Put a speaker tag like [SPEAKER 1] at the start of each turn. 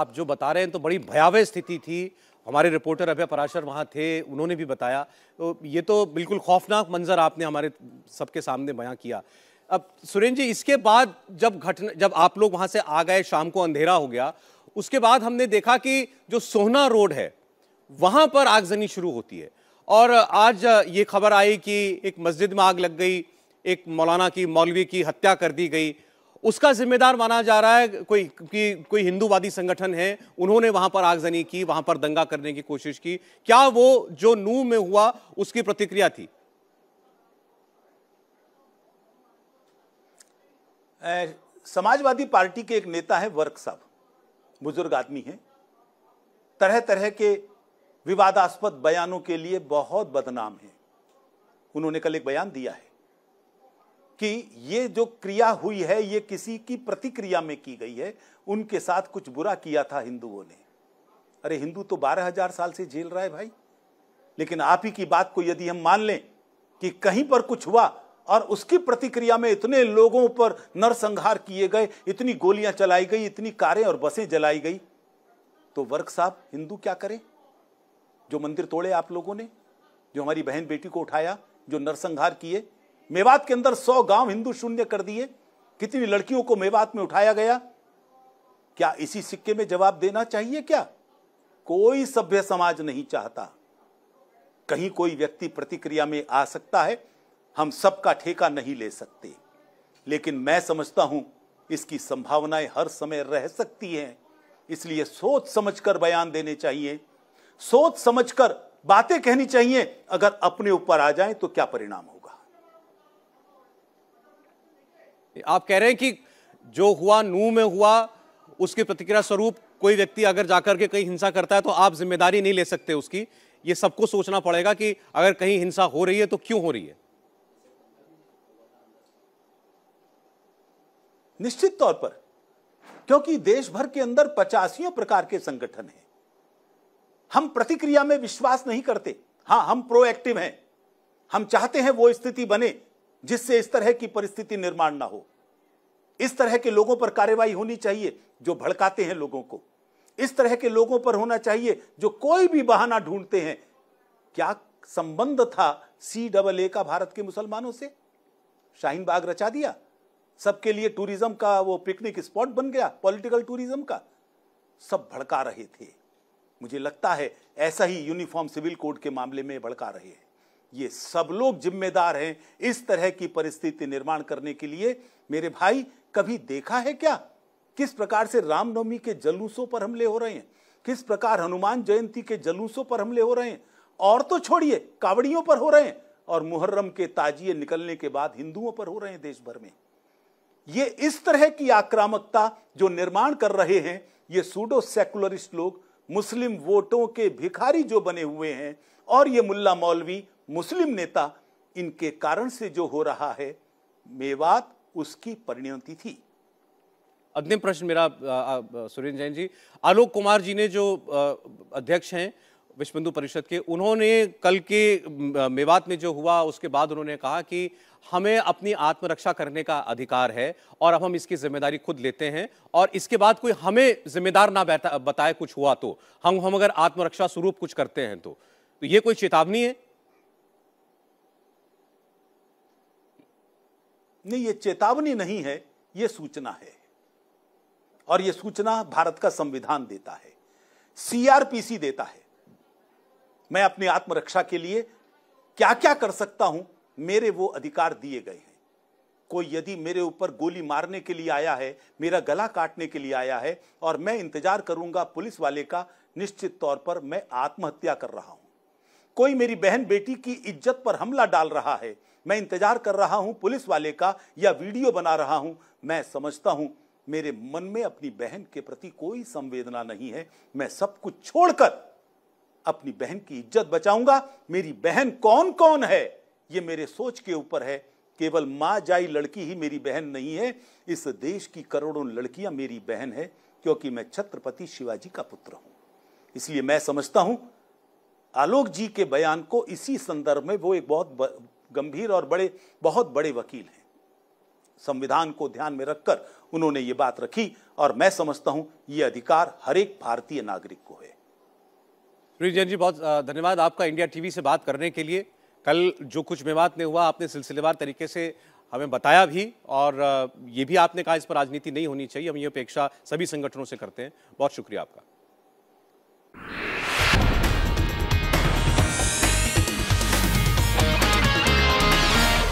[SPEAKER 1] आप जो बता रहे हैं तो बड़ी भयावह स्थिति थी हमारे रिपोर्टर अभय पराशर वहाँ थे उन्होंने भी बताया तो ये तो बिल्कुल खौफनाक मंजर आपने हमारे सबके सामने बयां किया अब सुरेंद्र जी इसके बाद जब घटना जब आप लोग वहाँ से आ गए शाम को अंधेरा हो गया उसके बाद हमने देखा कि जो सोहना रोड है वहाँ पर आगजनी शुरू होती है और आज ये खबर आई कि एक मस्जिद में आग लग गई एक मौलाना की मौलवी की हत्या कर दी गई उसका जिम्मेदार माना जा रहा है कोई कि कोई हिंदूवादी संगठन है उन्होंने वहां पर आगजनी की वहां पर दंगा करने की कोशिश की क्या वो जो नू
[SPEAKER 2] में हुआ उसकी प्रतिक्रिया थी ए, समाजवादी पार्टी के एक नेता है वर्क साहब बुजुर्ग आदमी है तरह तरह के विवादास्पद बयानों के लिए बहुत बदनाम है उन्होंने कल एक बयान दिया है कि ये जो क्रिया हुई है ये किसी की प्रतिक्रिया में की गई है उनके साथ कुछ बुरा किया था हिंदुओं ने अरे हिंदू तो बारह हजार साल से झेल रहा है भाई लेकिन आप ही की बात को यदि हम मान लें कि कहीं पर कुछ हुआ और उसकी प्रतिक्रिया में इतने लोगों पर नरसंहार किए गए इतनी गोलियां चलाई गई इतनी कारें और बसें जलाई गई तो वर्ग साहब हिंदू क्या करें जो मंदिर तोड़े आप लोगों ने जो हमारी बहन बेटी को उठाया जो नरसंहार किए मेवात के अंदर सौ गांव हिंदू शून्य कर दिए कितनी लड़कियों को मेवात में उठाया गया क्या इसी सिक्के में जवाब देना चाहिए क्या कोई सभ्य समाज नहीं चाहता कहीं कोई व्यक्ति प्रतिक्रिया में आ सकता है हम सबका ठेका नहीं ले सकते लेकिन मैं समझता हूं इसकी संभावनाएं हर समय रह सकती हैं इसलिए सोच समझकर बयान देने चाहिए सोच समझकर बातें कहनी चाहिए अगर अपने ऊपर आ जाए तो क्या परिणाम हो
[SPEAKER 1] आप कह रहे हैं कि जो हुआ नूह में हुआ उसकी प्रतिक्रिया स्वरूप कोई व्यक्ति अगर जाकर के कहीं हिंसा करता है तो आप जिम्मेदारी नहीं ले सकते उसकी ये सबको सोचना पड़ेगा कि अगर कहीं हिंसा हो रही है तो क्यों हो रही है
[SPEAKER 2] निश्चित तौर पर क्योंकि देश भर के अंदर पचासियों प्रकार के संगठन हैं हम प्रतिक्रिया में विश्वास नहीं करते हां हम प्रोएक्टिव हैं हम चाहते हैं वो स्थिति बने जिससे इस तरह की परिस्थिति निर्माण ना हो इस तरह के लोगों पर कार्रवाई होनी चाहिए जो भड़काते हैं लोगों को इस तरह के लोगों पर होना चाहिए जो कोई भी बहाना ढूंढते हैं क्या संबंध था सी डबल ए का भारत के मुसलमानों से शाहीन बाग रचा दिया सबके लिए टूरिज्म का वो पिकनिक स्पॉट बन गया पॉलिटिकल टूरिज्म का सब भड़का रहे थे मुझे लगता है ऐसा ही यूनिफॉर्म सिविल कोड के मामले में भड़का रहे हैं ये सब लोग जिम्मेदार हैं इस तरह की परिस्थिति निर्माण करने के लिए मेरे भाई कभी देखा है क्या किस प्रकार से रामनवमी के जलूसों पर हमले हो रहे हैं किस प्रकार हनुमान जयंती के जलूसों पर हमले हो रहे हैं और तो छोड़िए कावड़ियों पर हो रहे हैं और मुहर्रम के ताजिए निकलने के बाद हिंदुओं पर हो रहे हैं देश भर में ये इस तरह की आक्रामकता जो निर्माण कर रहे हैं ये सूडो सेकुलरिस्ट लोग मुस्लिम वोटों के भिखारी जो बने हुए हैं और ये मुल्ला मौलवी मुस्लिम नेता इनके कारण से जो हो रहा है मेवात उसकी परिणति थी
[SPEAKER 1] अंतिम प्रश्न मेरा सुरेंद्र जैन जी आलोक कुमार जी ने जो अध्यक्ष हैं विश्व हिंदू परिषद के उन्होंने कल के मेवात में जो हुआ उसके बाद उन्होंने कहा कि हमें अपनी आत्मरक्षा करने का अधिकार है और अब हम इसकी जिम्मेदारी खुद लेते हैं और इसके बाद कोई हमें जिम्मेदार ना बताए कुछ हुआ तो हम हम अगर आत्मरक्षा स्वरूप कुछ करते हैं तो, तो ये कोई चेतावनी
[SPEAKER 2] है नहीं ये चेतावनी नहीं है ये सूचना है और ये सूचना भारत का संविधान देता है सीआरपीसी देता है मैं अपनी आत्मरक्षा के लिए क्या क्या कर सकता हूं मेरे वो अधिकार दिए गए हैं कोई यदि मेरे ऊपर गोली मारने के लिए आया है मेरा गला काटने के लिए आया है और मैं इंतजार करूंगा पुलिस वाले का निश्चित तौर पर मैं आत्महत्या कर रहा हूं कोई मेरी बहन बेटी की इज्जत पर हमला डाल रहा है मैं इंतजार कर रहा हूं पुलिस वाले का या वीडियो बना रहा हूं मैं समझता हूं मेरे मन में अपनी बहन के प्रति कोई संवेदना नहीं है मैं सब कुछ छोड़कर अपनी बहन की इज्जत बचाऊंगा मेरी बहन कौन कौन है ये मेरे सोच के ऊपर है केवल माँ जाई लड़की ही मेरी बहन नहीं है इस देश की करोड़ों लड़कियां मेरी बहन है क्योंकि मैं छत्रपति शिवाजी का पुत्र हूं इसलिए मैं समझता हूं आलोक जी के बयान को इसी संदर्भ में वो एक बहुत गंभीर और बड़े बहुत बड़े वकील हैं संविधान को ध्यान में रखकर उन्होंने ये बात रखी और मैं समझता हूं ये अधिकार हर एक भारतीय नागरिक को है
[SPEAKER 1] रिजन जी बहुत धन्यवाद आपका इंडिया टीवी से बात करने के लिए कल जो कुछ मेवात ने हुआ आपने सिलसिलेवार तरीके से हमें बताया भी और ये भी आपने कहा इस पर राजनीति नहीं होनी चाहिए हम ये अपेक्षा सभी संगठनों से करते हैं बहुत शुक्रिया आपका